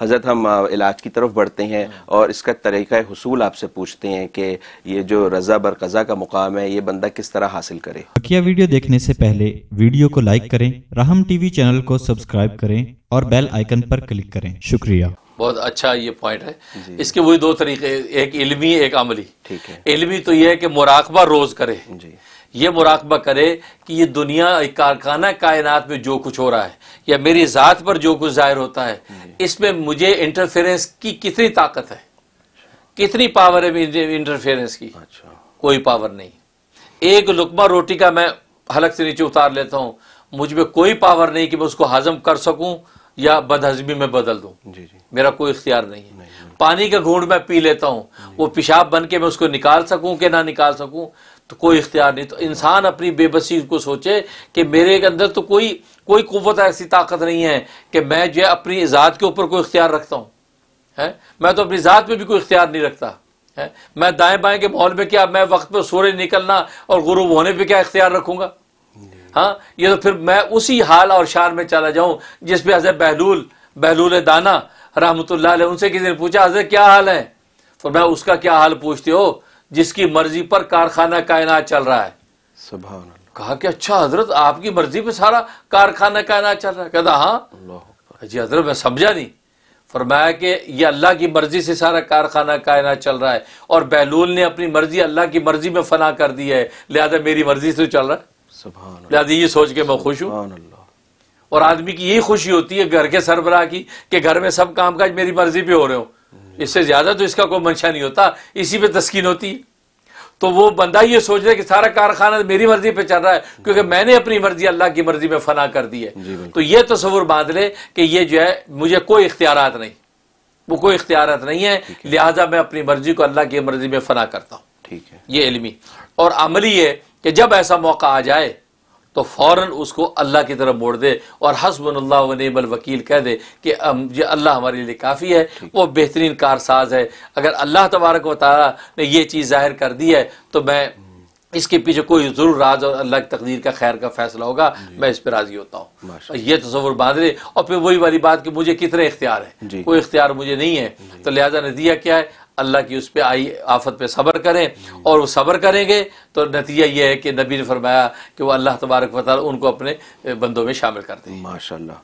हज़रत हम इलाज की तरफ बढ़ते हैं हाँ। और इसका तरीक़ा हसूल आपसे पूछते हैं कि ये जो रज़ा बरकज़ा का मुकाम है ये बंदा किस तरह हासिल करे बकिया वीडियो देखने से पहले वीडियो को लाइक करें राहम टीवी चैनल को सब्सक्राइब करें और बेल आइकन पर क्लिक करें शुक्रिया बहुत अच्छा ये पॉइंट है इसके वही दो तरीके एक इल्मी एक अमली ठीक है इल्मी तो यह है कि मुराकबा रोज करे ये मुराकबा करे कि ये दुनिया कारखाना कायनात में जो कुछ हो रहा है या मेरी ज़ात पर जो कुछ ज़ाहिर होता है इसमें मुझे इंटरफेरेंस की कितनी ताकत है कितनी पावर है इंटरफेरेंस की अच्छा। कोई पावर नहीं एक लुकमा रोटी का मैं हलक से नीचे उतार लेता हूँ मुझ में कोई पावर नहीं कि मैं उसको हजम कर सकूँ या बदहजमी में बदल दूँ मेरा कोई इख्तियार नहीं है पानी का घूंढ मैं पी लेता हूँ वो पेशाब बन के मैं उसको निकाल सकूँ कि ना निकाल सकूँ तो कोई इख्तियार नहीं तो इंसान अपनी बेबसी को सोचे कि मेरे के अंदर तो कोई कोई कुत ऐसी ताकत नहीं है कि मैं जो है अपनी ज़ात के ऊपर कोई इख्तियार रखता हूँ है मैं तो अपनी ज़ात में भी कोई इख्तियार नहीं रखता है मैं दाएँ बाएँ के माहौल में क्या मैं वक्त पर सूर्य निकलना और गुरूब होने पर क्या इख्तियार रखूँगा हाँ ये तो फिर मैं उसी हाल और शान में चला जाऊँ पर हज़रत बहलूल बहलूल दाना रहमत उनसे किसी ने पूछा हज़रत क्या हाल है तो मैं उसका क्या हाल पूछते हो जिसकी मर्जी पर कारखाना कायना चल रहा है सुबह कहा कि अच्छा हजरत आपकी मर्जी पे सारा कारखाना कायना चल रहा है कहता हाँ जी हजरत मैं समझा नहीं फरमाया कि यह अल्लाह की मर्जी से सारा कारखाना कायनात चल रहा है और बहलूल ने अपनी मर्जी अल्लाह की मर्जी में फना कर दी है लिहाजा मेरी मर्जी से तो चल रहा है लिहाजा ये सोच के मैं खुश हूँ और आदमी की यही खुशी होती है घर के सरबराह की कि घर में सब कामकाज मेरी मर्जी पे हो रहे हो इससे ज़्यादा तो इसका कोई मंशा नहीं होता इसी पे तस्कीन होती है तो वो बंदा ये सोच रहा है कि सारा कारखाना मेरी मर्जी पे चल रहा है क्योंकि मैंने अपनी मर्जी अल्लाह की मर्जी में फना कर दी है तो ये तस्वुर बांध ले कि ये जो है मुझे कोई इख्तियार नहीं वो कोई इख्तियार नहीं है लिहाजा मैं अपनी मर्जी को अल्लाह की मर्जी में फना करता हूँ ठीक है ये इलमी और अमली है कि जब ऐसा मौका आ जाए तो फ़ौर उसको अल्लाह की तरफ मोड़ दे और हसबनल्ला वनबल वकील कह दे कि ये अल्लाह हमारे लिए काफ़ी है वो बेहतरीन कारसाज है अगर अल्लाह तबारक व ने ये चीज़ ज़ाहिर कर दी है तो मैं इसके पीछे कोई ज़रूर राज और अल्लाह की तकदीर का खैर का फैसला होगा मैं इस पर राजी होता हूँ ये तस्वुर बांध ले और फिर वही वाली बात कि मुझे कितने इख्तियार है कोई इख्तियार मुझे नहीं है तो लिहाजा ने दिया क्या है अल्लाह की उस पर आई आफत पे सब्र करें और वो सब्र करेंगे तो नतीजा ये है कि नबी ने फरमाया कि वो अल्लाह तबारक वाल उनको अपने बंदों में शामिल कर दें माशा